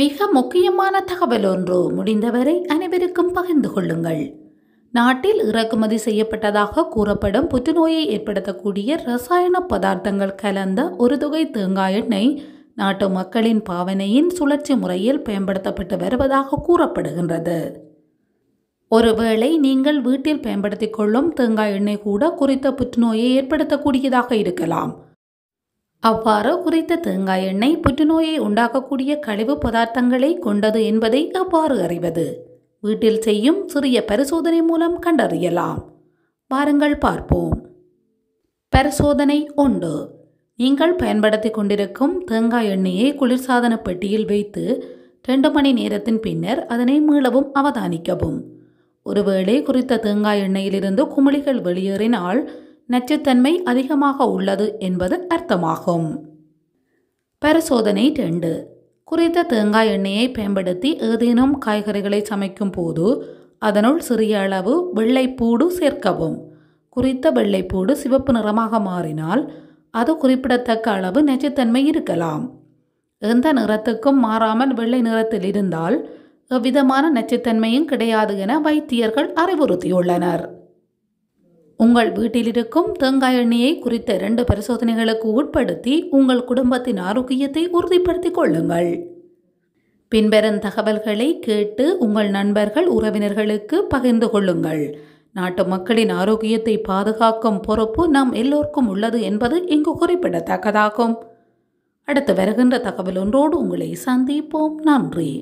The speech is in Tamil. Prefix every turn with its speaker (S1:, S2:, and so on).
S1: மிக முக்கியமான தகவல் ஒன்று முடிந்தவரை அனைவருக்கும் பகிர்ந்து கொள்ளுங்கள் நாட்டில் இறக்குமதி செய்யப்பட்டதாக கூறப்படும் புற்றுநோயை ஏற்படுத்தக்கூடிய ரசாயன பதார்த்தங்கள் கலந்த ஒரு தொகை தேங்காய் எண்ணெய் நாட்டு மக்களின் பாவனையின் சுழற்சி முறையில் பயன்படுத்தப்பட்டு வருவதாக கூறப்படுகின்றது ஒருவேளை நீங்கள் வீட்டில் பயன்படுத்திக் கொள்ளும் தேங்காய் எண்ணெய் கூட குறித்த புற்றுநோயை ஏற்படுத்தக்கூடியதாக இருக்கலாம் அவ்வாறு குறித்த தேங்காய் எண்ணெய் புற்றுநோயை உண்டாக்கக்கூடிய கழிவு பதார்த்தங்களை கொண்டது என்பதை அவ்வாறு அறிவது வீட்டில் செய்யும் சிறிய பரிசோதனை மூலம் கண்டறியலாம் வாருங்கள் பார்ப்போம் பரிசோதனை ஒன்று நீங்கள் பயன்படுத்தி கொண்டிருக்கும் தேங்காய் எண்ணெயை குளிர்சாதன பெட்டியில் வைத்து ரெண்டு மணி நேரத்தின் பின்னர் அதனை மீளவும் அவதானிக்கவும் ஒருவேளை குறித்த தேங்காய் எண்ணெயிலிருந்து குமிழிகள் வெளியேறினால் நச்சுத்தன்மை அதிகமாக உள்ளது என்பது அர்த்தமாகும் பரிசோதனை ரெண்டு குறித்த தேங்காய் எண்ணெயை பயன்படுத்தி ஏதேனும் காய்கறிகளை சமைக்கும் போது அதனுள் சிறிய அளவு வெள்ளைப்பூடு சேர்க்கவும் குறித்த வெள்ளைப்பூடு சிவப்பு நிறமாக மாறினால் அது குறிப்பிடத்தக்க அளவு நச்சுத்தன்மை இருக்கலாம் எந்த நிறத்துக்கும் மாறாமல் வெள்ளை நிறத்தில் இருந்தால் எவ்விதமான நச்சுத்தன்மையும் கிடையாது என வைத்தியர்கள் அறிவுறுத்தியுள்ளனர் உங்கள் வீட்டில் இருக்கும் தேங்காய் எண்ணெயை குறித்த இரண்டு பரிசோதனைகளுக்கு உட்படுத்தி உங்கள் குடும்பத்தின் ஆரோக்கியத்தை உறுதிப்படுத்திக் கொள்ளுங்கள் பின்பெறும் தகவல்களை கேட்டு உங்கள் நண்பர்கள் உறவினர்களுக்கு பகிர்ந்து கொள்ளுங்கள் நாட்டு மக்களின் ஆரோக்கியத்தை பாதுகாக்கும் பொறுப்பு நாம் எல்லோருக்கும் உள்ளது என்பது இங்கு குறிப்பிடத்தக்கதாகும் அடுத்து வருகின்ற தகவல் ஒன்றோடு உங்களை சந்திப்போம் நன்றி